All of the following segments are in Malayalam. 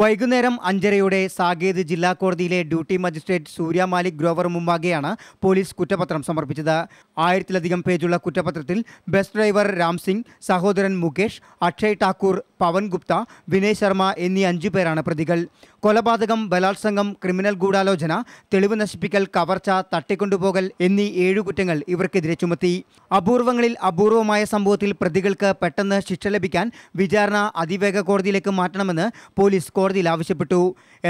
വൈകുന്നേരം അഞ്ചരയോടെ സാകേത് ജില്ലാ കോടതിയിലെ ഡ്യൂട്ടി മജിസ്ട്രേറ്റ് സൂര്യ മാലിക് ഗ്രോവർ മുമ്പാകെയാണ് പോലീസ് കുറ്റപത്രം സമർപ്പിച്ചത് ആയിരത്തിലധികം പേജുള്ള കുറ്റപത്രത്തിൽ ബസ് ഡ്രൈവർ രാംസിംഗ് സഹോദരൻ മുകേഷ് അക്ഷയ് ഠാക്കൂർ പവൻ ഗുപ്ത വിനയ് ശർമ്മ എന്നീ അഞ്ചു പേരാണ് പ്രതികൾ കൊലപാതകം ബലാത്സംഗം ക്രിമിനൽ ഗൂഢാലോചന തെളിവ് നശിപ്പിക്കൽ കവർച്ച തട്ടിക്കൊണ്ടുപോകൽ എന്നീ ഏഴു കുറ്റങ്ങൾ ഇവർക്കെതിരെ ചുമത്തി അപൂർവങ്ങളിൽ അപൂർവമായ സംഭവത്തിൽ പ്രതികൾക്ക് പെട്ടെന്ന് ശിക്ഷ ലഭിക്കാൻ വിചാരണ അതിവേഗ കോടതിയിലേക്ക് മാറ്റണമെന്ന് പോലീസ് കോടതിയിൽ ആവശ്യപ്പെട്ടു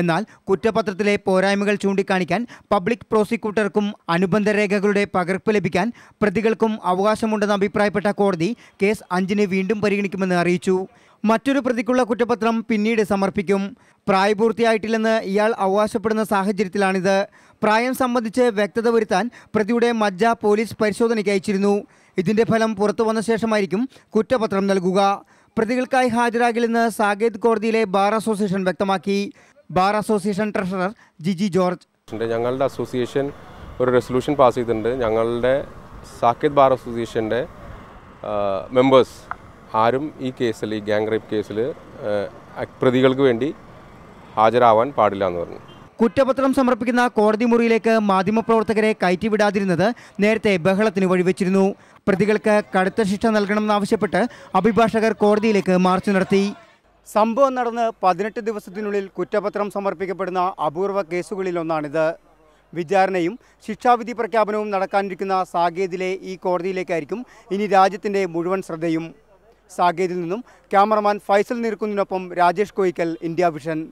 എന്നാൽ കുറ്റപത്രത്തിലെ പോരായ്മകൾ ചൂണ്ടിക്കാണിക്കാൻ പബ്ലിക് പ്രോസിക്യൂട്ടർക്കും അനുബന്ധ രേഖകളുടെ പകർപ്പ് ലഭിക്കാൻ പ്രതികൾക്കും അവകാശമുണ്ടെന്ന് അഭിപ്രായപ്പെട്ട കോടതി കേസ് അഞ്ചിന് വീണ്ടും പരിഗണിക്കുമെന്ന് അറിയിച്ചു മറ്റൊരു പ്രതിക്കുള്ള കുറ്റപത്രം പിന്നീട് സമർപ്പിക്കും പ്രായപൂർത്തിയായിട്ടില്ലെന്ന് ഇയാൾ അവകാശപ്പെടുന്ന സാഹചര്യത്തിലാണിത് പ്രായം സംബന്ധിച്ച് വ്യക്തത വരുത്താൻ പ്രതിയുടെ മജ്ജ പോലീസ് പരിശോധനയ്ക്ക് അയച്ചിരുന്നു ഇതിന്റെ ഫലം പുറത്തു വന്ന ശേഷമായിരിക്കും കുറ്റപത്രം നൽകുക പ്രതികൾക്കായി ഹാജരാകില്ലെന്ന് സാകേത് കോടതിയിലെ ബാർ അസോസിയേഷൻ വ്യക്തമാക്കി bar association treasurer Jiji George ഞങ്ങളുടെ അസോസിയേഷൻ ഒരു റെസൊല്യൂഷൻ പാസ് ചെയ്തിട്ടുണ്ട് ഞങ്ങളുടെ സാക്കേത് ബാർ അസോസിയേഷൻ്റെ മെമ്പേഴ്സ് ആരും ഈ കേസിൽ ഈ ഗാങ് റേപ്പ് കേസിൽ പ്രതികൾക്ക് വേണ്ടി ഹാജരാവാൻ പാടില്ല എന്ന് പറഞ്ഞു കുറ്റപത്രം സമർപ്പിക്കുന്ന കോടതി മുറിയിലേക്ക് മാധ്യമപ്രവർത്തകരെ കയറ്റിവിടാതിരുന്നത് നേരത്തെ ബഹളത്തിന് വഴിവെച്ചിരുന്നു പ്രതികൾക്ക് കടുത്ത ശിക്ഷ നൽകണമെന്നാവശ്യപ്പെട്ട് അഭിഭാഷകർ കോടതിയിലേക്ക് മാർച്ച് നടത്തി സംഭവം നടന്ന് പതിനെട്ട് ദിവസത്തിനുള്ളിൽ കുറ്റപത്രം സമർപ്പിക്കപ്പെടുന്ന അപൂർവ കേസുകളിലൊന്നാണിത് വിചാരണയും ശിക്ഷാവിധി പ്രഖ്യാപനവും നടക്കാനിരിക്കുന്ന സാകേതിലെ ഈ കോടതിയിലേക്കായിരിക്കും ഇനി രാജ്യത്തിൻ്റെ മുഴുവൻ ശ്രദ്ധയും സാകേതിൽ നിന്നും ക്യാമറമാൻ ഫൈസൽ നീർക്കുന്നിനൊപ്പം രാജേഷ് കോയിക്കൽ ഇന്ത്യ വിഷൻ